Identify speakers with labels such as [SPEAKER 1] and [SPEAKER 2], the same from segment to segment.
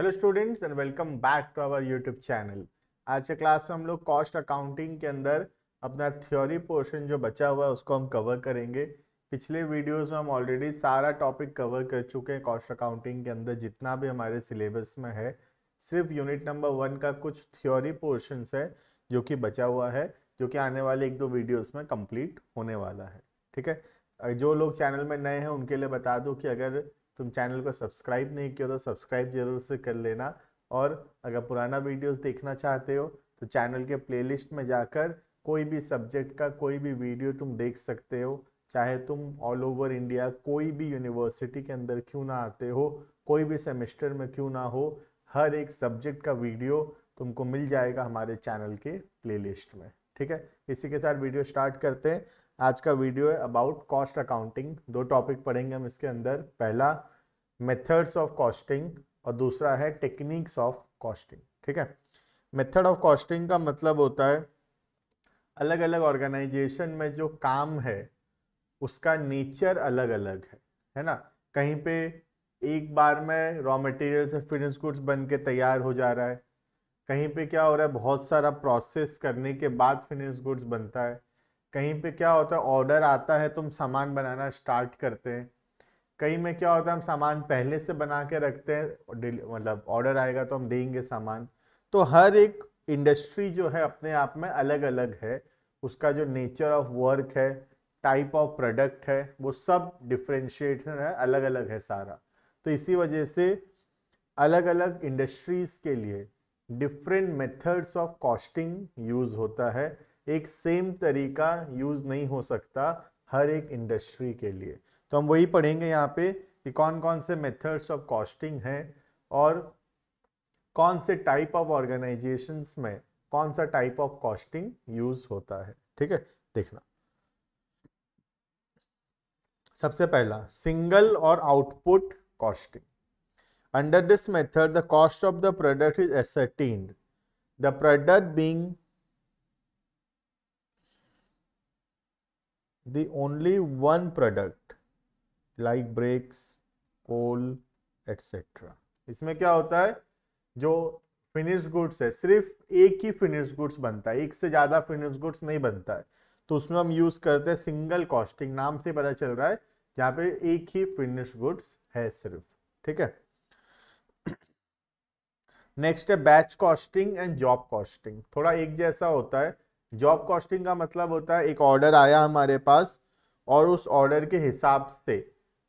[SPEAKER 1] Hello students and welcome back to our YouTube channel आज के class में हम लोग कॉस्ट अकाउंटिंग के अंदर अपना थ्योरी पोर्शन जो बचा हुआ है उसको हम कवर करेंगे पिछले वीडियोस में हम ऑलरेडी सारा टॉपिक कवर कर चुके हैं कॉस्ट अकाउंटिंग के अंदर जितना भी हमारे सिलेबस में है सिर्फ यूनिट नंबर वन का कुछ थ्योरी पोर्शन है जो कि बचा हुआ है जो कि आने वाले एक दो वीडियोज़ में कम्प्लीट होने वाला है ठीक है जो लोग चैनल में नए हैं उनके लिए बता दूँ कि अगर तुम चैनल को सब्सक्राइब नहीं किया तो सब्सक्राइब जरूर से कर लेना और अगर पुराना वीडियोस देखना चाहते हो तो चैनल के प्लेलिस्ट में जाकर कोई भी सब्जेक्ट का कोई भी वीडियो तुम देख सकते हो चाहे तुम ऑल ओवर इंडिया कोई भी यूनिवर्सिटी के अंदर क्यों ना आते हो कोई भी सेमेस्टर में क्यों ना हो हर एक सब्जेक्ट का वीडियो तुमको मिल जाएगा हमारे चैनल के प्लेलिस्ट में ठीक है इसी के साथ वीडियो स्टार्ट करते हैं आज का वीडियो है अबाउट कॉस्ट अकाउंटिंग दो टॉपिक पढ़ेंगे हम इसके अंदर पहला मेथड्स ऑफ कॉस्टिंग और दूसरा है टेक्निक्स ऑफ कॉस्टिंग ठीक है मेथड ऑफ कॉस्टिंग का मतलब होता है अलग अलग ऑर्गेनाइजेशन में जो काम है उसका नेचर अलग अलग है है ना कहीं पे एक बार में रॉ मटेरियल से फिनिश गुड्स बन के तैयार हो जा रहा है कहीं पे क्या हो रहा है बहुत सारा प्रोसेस करने के बाद फिनिश गुड्स बनता है कहीं पे क्या होता है ऑर्डर आता है तुम तो सामान बनाना स्टार्ट करते हैं कहीं में क्या होता है हम सामान पहले से बना के रखते हैं मतलब ऑर्डर आएगा तो हम देंगे सामान तो हर एक इंडस्ट्री जो है अपने आप में अलग अलग है उसका जो नेचर ऑफ वर्क है टाइप ऑफ प्रोडक्ट है वो सब डिफ्रेंशिएटर है अलग अलग है सारा तो इसी वजह से अलग अलग इंडस्ट्रीज़ के लिए different methods of costing use होता है एक सेम तरीका यूज नहीं हो सकता हर एक इंडस्ट्री के लिए तो हम वही पढ़ेंगे यहाँ पे कि कौन कौन से मेथड्स ऑफ कॉस्टिंग हैं और कौन से टाइप ऑफ ऑर्गेनाइजेशंस में कौन सा टाइप ऑफ कॉस्टिंग यूज होता है ठीक है देखना सबसे पहला सिंगल और output costing under this method the cost of the product is ascertain the product being the only one product like brakes coal etc इसमें क्या होता है जो फिनिश गुड्स है सिर्फ एक ही फिनिश गुड्स बनता है एक से ज़्यादा फिनिश गुड्स नहीं बनता है तो उसमें हम यूज़ करते हैं सिंगल कॉस्टिंग नाम से पता चल रहा है जहां पे एक ही फिनिश गुड्स है सिर्फ ठीक है नेक्स्ट है batch costing and job costing थोड़ा एक जैसा होता है जॉब कॉस्टिंग का मतलब होता है एक ऑर्डर आया हमारे पास और उस ऑर्डर के हिसाब से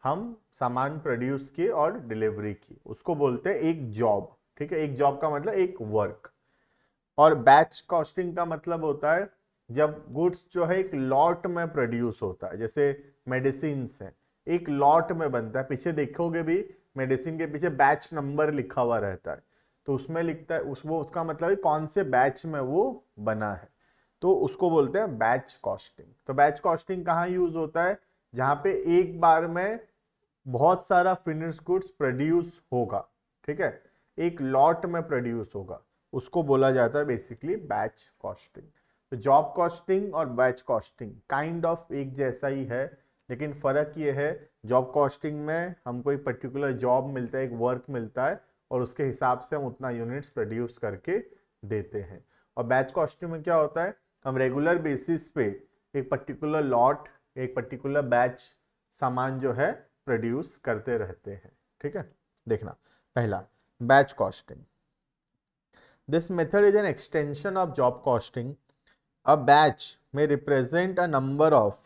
[SPEAKER 1] हम सामान प्रोड्यूस किए और डिलीवरी की उसको बोलते हैं एक जॉब ठीक है एक जॉब का मतलब एक वर्क और बैच कॉस्टिंग का मतलब होता है जब गुड्स जो है एक लॉट में प्रोड्यूस होता है जैसे मेडिसिन है एक लॉट में बनता है पीछे देखोगे भी मेडिसिन के पीछे बैच नंबर लिखा हुआ रहता है तो उसमें लिखता है उस वो उसका मतलब है कौन से बैच में वो बना है तो उसको बोलते हैं बैच कॉस्टिंग तो बैच कॉस्टिंग कहाँ यूज होता है जहां पे एक बार में बहुत सारा फिनिश गुड्स प्रोड्यूस होगा ठीक है एक लॉट में प्रोड्यूस होगा उसको बोला जाता है बेसिकली बैच कॉस्टिंग तो जॉब कॉस्टिंग और बैच कॉस्टिंग काइंड ऑफ एक जैसा ही है लेकिन फ़र्क ये है जॉब कॉस्टिंग में हमको एक पर्टिकुलर जॉब मिलता है एक वर्क मिलता है और उसके हिसाब से हम उतना यूनिट्स प्रोड्यूस करके देते हैं और बैच कॉस्टिंग में क्या होता है हम रेगुलर बेसिस पे एक पर्टिकुलर लॉट एक पर्टिकुलर बैच सामान जो है प्रोड्यूस करते रहते हैं ठीक है देखना पहला batch costing this method is an extension of job costing a batch में represent a number of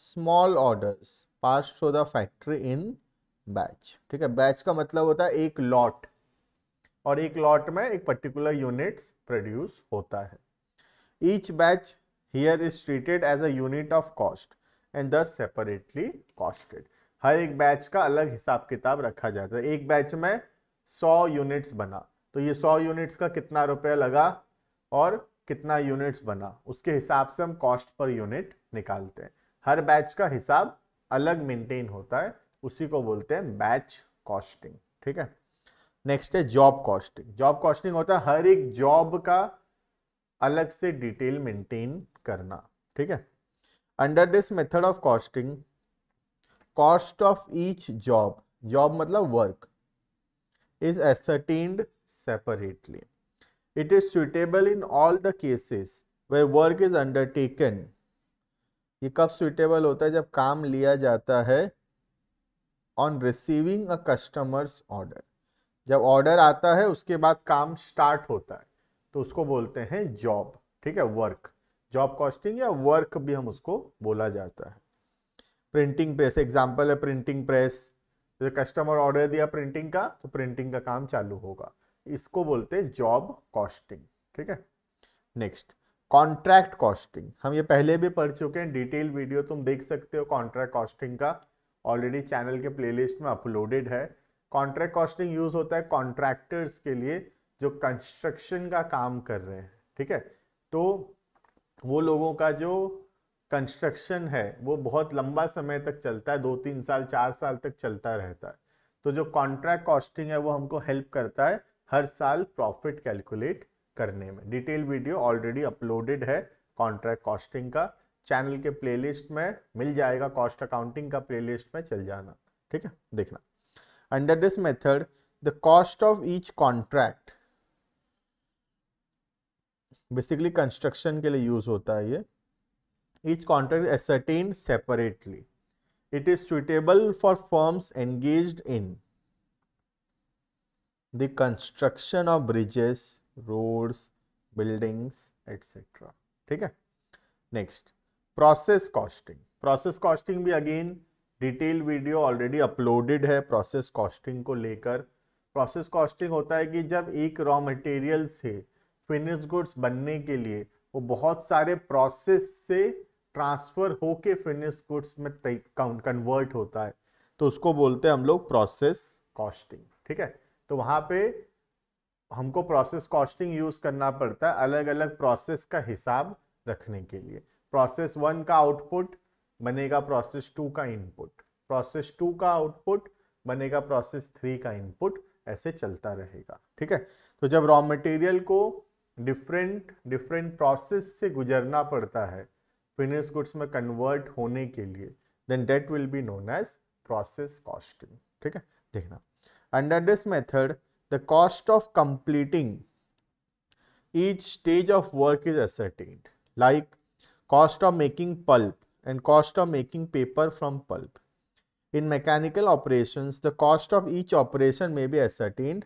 [SPEAKER 1] small order pass to the factory in batch ठीक है बैच का मतलब होता है एक लॉट और एक लॉट में एक पर्टिकुलर यूनिट्स प्रोड्यूस होता है Each batch here is treated as a unit of cost and thus separately costed. हर एक बैच का अलग हिसाब किताब रखा जाता है एक बैच में 100 यूनिट्स बना तो ये 100 यूनिट्स का कितना रुपया लगा और कितना यूनिट्स बना उसके हिसाब से हम कॉस्ट पर यूनिट निकालते हैं हर बैच का हिसाब अलग मेंटेन होता है उसी को बोलते हैं बैच कॉस्टिंग ठीक है नेक्स्ट है जॉब कॉस्टिंग जॉब कॉस्टिंग होता है हर एक जॉब का अलग से डिटेल मेंटेन करना ठीक है under this method of costing cost of each job job मतलब work is ascertained separately it is suitable in all the cases where work is undertaken ये कब सुटेबल होता है जब काम लिया जाता है on receiving a customers order जब ऑर्डर आता है उसके बाद काम स्टार्ट होता है तो उसको बोलते हैं जॉब ठीक है वर्क जॉब कॉस्टिंग या वर्क भी हम उसको बोला जाता है प्रिंटिंग प्रेस एग्जाम्पल है प्रिंटिंग प्रेस जैसे कस्टमर ऑर्डर दिया प्रिंटिंग का तो प्रिंटिंग का काम चालू होगा इसको बोलते हैं जॉब कॉस्टिंग ठीक है नेक्स्ट कॉन्ट्रैक्ट कॉस्टिंग हम ये पहले भी पढ़ चुके हैं डिटेल वीडियो तुम देख सकते हो कॉन्ट्रैक्ट कॉस्टिंग का ऑलरेडी चैनल के प्लेलिस्ट में अपलोडेड है कॉन्ट्रैक्ट कॉस्टिंग यूज होता है कॉन्ट्रैक्टर्स के लिए जो कंस्ट्रक्शन का काम कर रहे हैं ठीक है तो वो लोगों का जो कंस्ट्रक्शन है वो बहुत लंबा समय तक चलता है दो तीन साल चार साल तक चलता रहता है तो जो कॉन्ट्रैक्ट कॉस्टिंग है वो हमको हेल्प करता है हर साल प्रॉफिट कैलकुलेट करने में डिटेल वीडियो ऑलरेडी अपलोडेड है कॉन्ट्रैक्ट कॉस्टिंग का चैनल के प्लेलिस्ट में मिल जाएगा कॉस्ट अकाउंटिंग का प्लेलिस्ट में चल जाना ठीक है देखना under this method the cost of each contract basically construction के लिए यूज होता है ये each contract ascertain separately it is suitable for firms engage in the construction of bridges roads buildings etcetera ठीक है next process costing process costing भी again detail video already uploaded है process costing को लेकर process costing होता है कि जब एक रॉ मटेरियल से फिनिश गुड्स बनने के लिए वो बहुत सारे प्रोसेस से ट्रांसफ़र होके फिनिश गुड्स में काउंट कन्वर्ट होता है तो उसको बोलते हैं हम लोग प्रोसेस कॉस्टिंग ठीक है तो वहां पे हमको प्रोसेस कॉस्टिंग यूज़ करना पड़ता है अलग अलग प्रोसेस का हिसाब रखने के लिए प्रोसेस वन का आउटपुट बनेगा प्रोसेस टू का इनपुट प्रोसेस टू का आउटपुट बनेगा प्रोसेस थ्री का इनपुट ऐसे चलता रहेगा ठीक है तो जब रॉ मटेरियल को डिफरेंट डिफरेंट प्रोसेस से गुजरना पड़ता है फिनिश गुड्स में कन्वर्ट होने के लिए then that will be known as process costing ठीक है देखना under this method the cost of completing each stage of work is ascertained like cost of making pulp and cost of making paper from pulp in mechanical operation the cost of each operation may be ascertained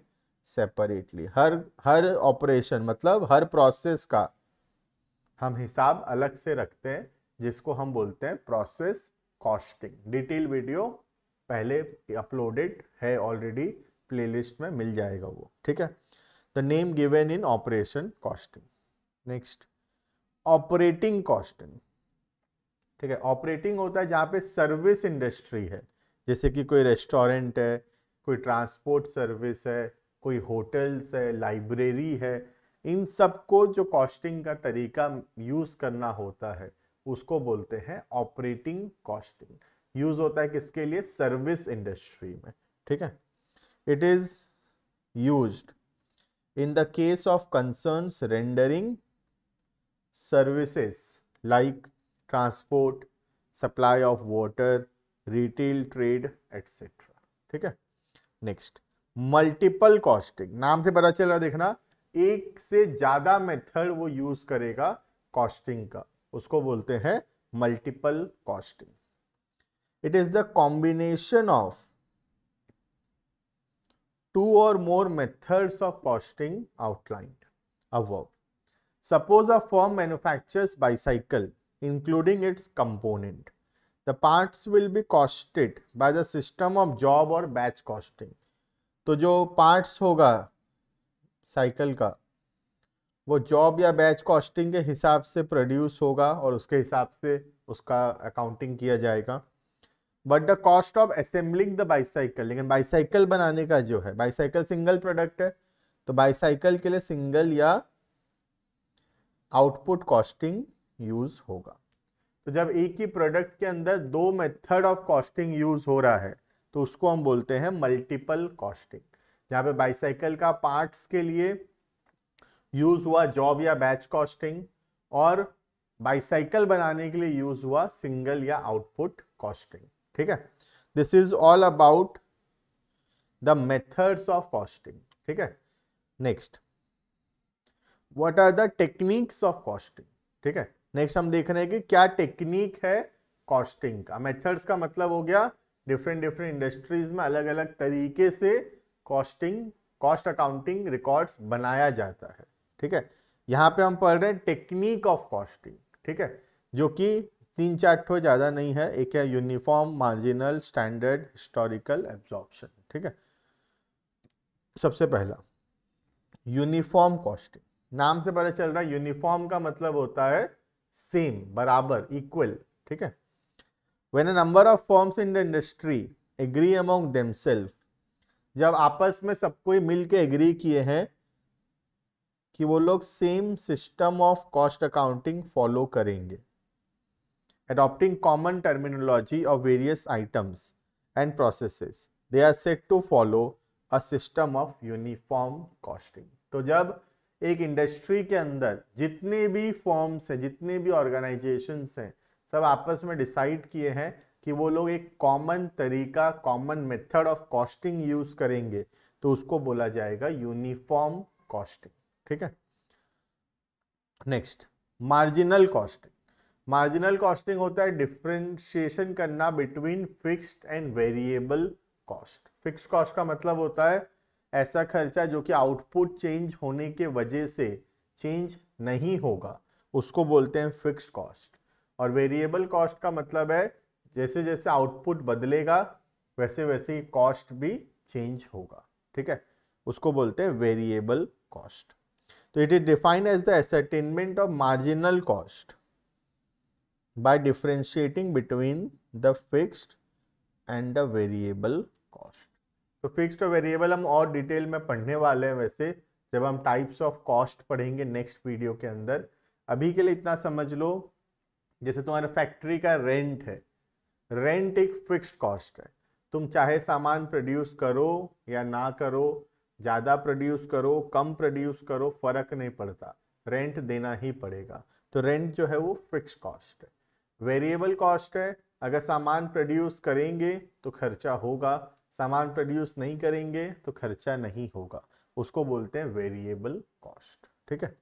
[SPEAKER 1] separately हर हर operation मतलब हर process का हम हिसाब अलग से रखते हैं जिसको हम बोलते हैं प्रोसेस कॉस्टिंग डिटेल वीडियो पहले अपलोडेड है ऑलरेडी प्लेलिस्ट में मिल जाएगा वो ठीक है the name given in operation costing next operating costing ठीक है ऑपरेटिंग होता है जहाँ पे सर्विस इंडस्ट्री है जैसे कि कोई रेस्टोरेंट है कोई ट्रांसपोर्ट सर्विस है कोई होटल्स है लाइब्रेरी है इन सब को जो कॉस्टिंग का तरीका यूज़ करना होता है उसको बोलते हैं ऑपरेटिंग कॉस्टिंग यूज़ होता है किसके लिए सर्विस इंडस्ट्री में ठीक है it is use in the case of concern rendering services like transport supply of water retail trade etcetera ठीक है नेक्स्ट मल्टीपल कॉस्टिंग नाम से पता चल रहा है देखना एक से ज्यादा मेथड वो यूज करेगा कॉस्टिंग का उसको बोलते हैं multiple costing it is the combination of two or more methods of costing outline अब suppose a firm manufactures bicycle including its component the parts will be costed by the system of job or batch costing तो जो parts होगा cycle का वो job या batch costing के हिसाब से प्रोड्यूस होगा और उसके हिसाब से उसका अकाउंटिंग किया जाएगा but the cost of assembling the bicycle लेकिन बाईसाइकिल बनाने का जो है बाईसाइकिल सिंगल प्रोडक्ट है तो बाईसाइकिल के लिए सिंगल या आउटपुट कॉस्टिंग यूज होगा तो जब एक ही प्रोडक्ट के अंदर दो मेथड ऑफ कॉस्टिंग यूज हो रहा है तो उसको हम बोलते हैं मल्टीपल कॉस्टिंग यहाँ पे बाइसाइकिल का पार्ट्स के लिए यूज हुआ जॉब या बैच कॉस्टिंग और बाइसाइकिल बनाने के लिए यूज हुआ सिंगल या आउटपुट कॉस्टिंग ठीक है this is all about the methods of costing ठीक है next what are the techniques of costing ठीक है नेक्स्ट हम देख रहे हैं कि क्या टेक्निक है कॉस्टिंग का मेथड्स का मतलब हो गया डिफरेंट डिफरेंट इंडस्ट्रीज में अलग अलग तरीके से कॉस्टिंग कॉस्ट अकाउंटिंग रिकॉर्ड्स बनाया जाता है ठीक है यहाँ पे हम पढ़ रहे हैं टेक्निक ऑफ कॉस्टिंग ठीक है जो कि तीन चार ठो ज़्यादा नहीं है एक है uniform marginal standard historical absorption ठीक है सबसे पहला यूनिफॉर्म कॉस्टिंग नाम से पता चल रहा है यूनिफॉर्म का मतलब होता है सेम बराबर इक्वल ठीक है when a number of firms in the industry agree among themselves जब आपस में सब कोई मिल के एग्री किए हैं कि वो लोग same system of cost accounting follow करेंगे adopting common terminology of various items and process they are set to follow a system of uniform costing तो जब एक इंडस्ट्री के अंदर जितने भी फॉर्म्स हैं जितने भी ऑर्गेनाइजेशन हैं सब आपस में डिसाइड किए हैं कि वो लोग एक कॉमन तरीका common method of costing use करेंगे तो उसको बोला जाएगा यूनिफॉर्म कॉस्टिंग ठीक है next marginal costing marginal costing होता है डिफ्रेंशिएशन करना between fixed and variable cost fixed cost का मतलब होता है ऐसा खर्चा जो कि आउटपुट चेंज होने के वजह से चेंज नहीं होगा उसको बोलते हैं फिक्स्ड कॉस्ट और वेरिएबल कॉस्ट का मतलब है जैसे जैसे आउटपुट बदलेगा वैसे वैसे कॉस्ट भी चेंज होगा ठीक है उसको बोलते हैं वेरिएबल कॉस्ट तो it is defined as the ascertainment of marginal cost by differentiating between the fixed and the variable cost तो फिक्स्ड और वेरिएबल हम और डिटेल में पढ़ने वाले हैं वैसे जब हम टाइप्स ऑफ कॉस्ट पढ़ेंगे नेक्स्ट वीडियो के अंदर अभी के लिए इतना समझ लो जैसे तुम्हारे फैक्ट्री का रेंट है रेंट एक फिक्स्ड कॉस्ट है तुम चाहे सामान प्रोड्यूस करो या ना करो ज़्यादा प्रोड्यूस करो कम प्रोड्यूस करो फर्क नहीं पड़ता रेंट देना ही पड़ेगा तो रेंट जो है वो फिक्स कॉस्ट है वेरिएबल कॉस्ट है अगर सामान प्रोड्यूस करेंगे तो खर्चा होगा सामान प्रोड्यूस नहीं करेंगे तो खर्चा नहीं होगा उसको बोलते हैं वेरिएबल कॉस्ट ठीक है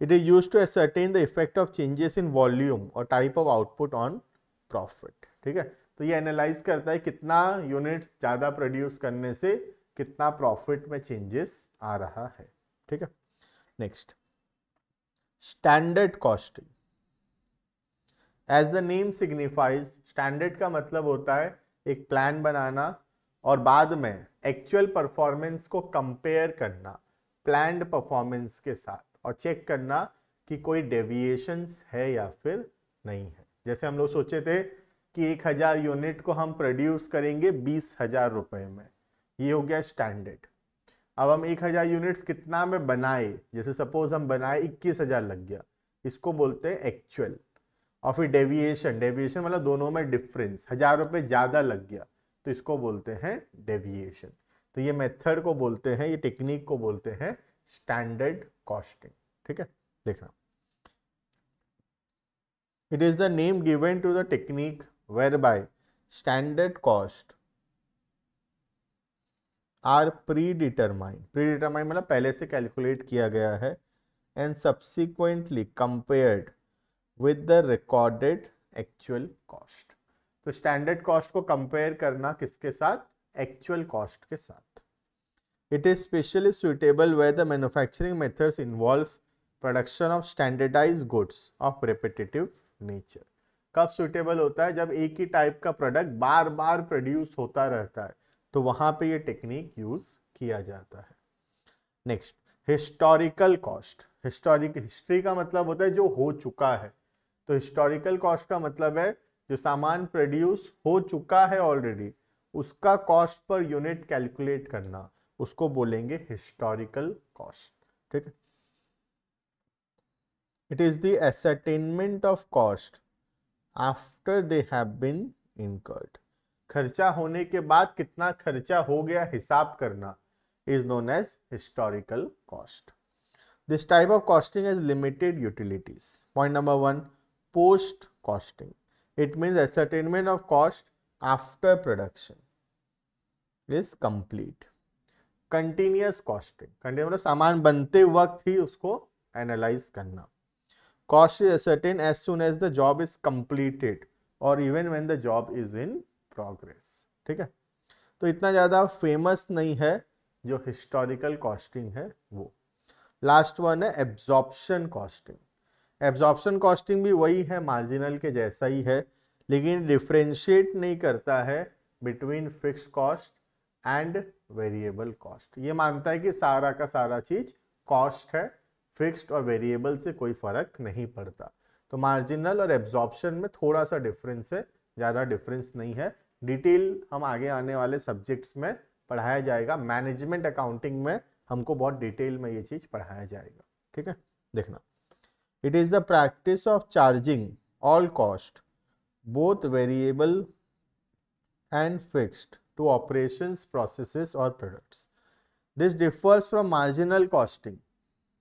[SPEAKER 1] It is used to ascertain the effect of changes in volume or type of output on profit. ठीक है तो ये एनालाइज करता है कितना यूनिट्स ज़्यादा प्रोड्यूस करने से कितना प्रॉफिट में चेंजेस आ रहा है ठीक है next standard costing as the name signifies standard का मतलब होता है एक प्लान बनाना और बाद में एक्चुअल परफॉर्मेंस को कंपेयर करना प्लान परफॉर्मेंस के साथ और चेक करना कि कोई डेविएशंस है या फिर नहीं है जैसे हम लोग सोचे थे कि एक हज़ार यूनिट को हम प्रोड्यूस करेंगे बीस हज़ार रुपये में ये हो गया स्टैंडर्ड अब हम एक हज़ार यूनिट्स कितना में बनाए जैसे सपोज़ हम बनाए इक्कीस हज़ार लग गया इसको बोलते हैं एक्चुअल और फिर डेविएशन डेविएशन मतलब दोनों में डिफरेंस हज़ार रुपये ज़्यादा लग गया तो इसको बोलते हैं डेविएशन तो ये मेथड को बोलते हैं ये टेक्निक को बोलते हैं स्टैंडर्ड कॉस्टिंग ठीक है देखना it is the name given to the technique where by standard cost are pre determine pre determine मतलब पहले से कैलकुलेट किया गया है and subsequently compared with the recorded actual cost तो स्टैंडर्ड कॉस्ट को कंपेयर करना किसके साथ एक्चुअल कॉस्ट के साथ it is specially suitable where the manufacturing methods involves production of standardize goods of repetitive nature कब सुटेबल होता है जब एक ही टाइप का प्रोडक्ट बार बार प्रोड्यूस होता रहता है तो वहां पे ये टेक्निक यूज किया जाता है next historical cost historic history का मतलब होता है जो हो चुका है तो हिस्टोरिकल कॉस्ट का मतलब है जो सामान प्रोड्यूस हो चुका है ऑलरेडी उसका कॉस्ट पर यूनिट कैलकुलेट करना उसको बोलेंगे हिस्टोरिकल कॉस्ट ठीक it is the ascertainment of cost after they have been incurred खर्चा होने के बाद कितना खर्चा हो गया हिसाब करना is known as historical cost this type of costing is limited utilities point number one post costing it mean ascertainment of cost after production is complete continuous costing continue मतलब सामान बनते वक्त ही उसको एनालाइज करना cost is ascertain as soon as the job is completed और even when the job is in progress ठीक है तो इतना ज़्यादा फेमस नहीं है जो हिस्टोरिकल कॉस्टिंग है वो लास्ट वन है एब्जॉर्प्शन कॉस्टिंग एब्जॉर्प्शन कॉस्टिंग भी वही है मार्जिनल के जैसा ही है लेकिन डिफ्रेंशिएट नहीं करता है between fix cost and variable cost ये मानता है कि सारा का सारा चीज कॉस्ट है फिक्स्ड और वेरिएबल से कोई फर्क नहीं पड़ता तो मार्जिनल और एब्जॉर्प्शन में थोड़ा सा डिफरेंस है ज़्यादा डिफरेंस नहीं है डिटेल हम आगे आने वाले सब्जेक्ट्स में पढ़ाया जाएगा मैनेजमेंट अकाउंटिंग में हमको बहुत डिटेल में ये चीज़ पढ़ाया जाएगा ठीक है देखना it is the practice of charging all cost both variable and fixed to operations, processes or products. This differs from marginal costing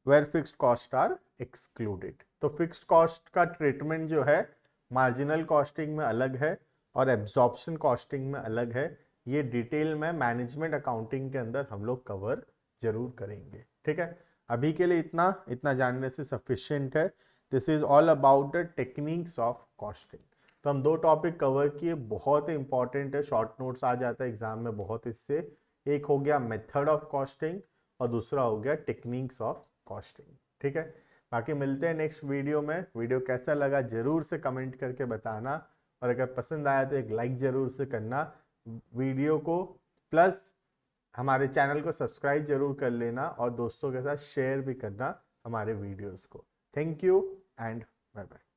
[SPEAKER 1] where fixed cost are excluded. तो fixed cost का treatment जो है marginal costing में अलग है और absorption costing में अलग है ये detail में management accounting के अंदर हम लोग cover जरूर करेंगे ठीक है अभी के लिए इतना इतना जानने से sufficient है this is all about the techniques of costing तो हम दो टॉपिक कवर किए बहुत ही इंपॉर्टेंट है शॉर्ट नोट्स आ जाता है एग्जाम में बहुत इससे एक हो गया मेथड ऑफ कॉस्टिंग और दूसरा हो गया टेक्निक्स ऑफ कॉस्टिंग ठीक है बाकी मिलते हैं नेक्स्ट वीडियो में वीडियो कैसा लगा जरूर से कमेंट करके बताना और अगर पसंद आया तो एक लाइक जरूर से करना वीडियो को प्लस हमारे चैनल को सब्सक्राइब जरूर कर लेना और दोस्तों के साथ शेयर भी करना हमारे वीडियोस को thank you and bye bye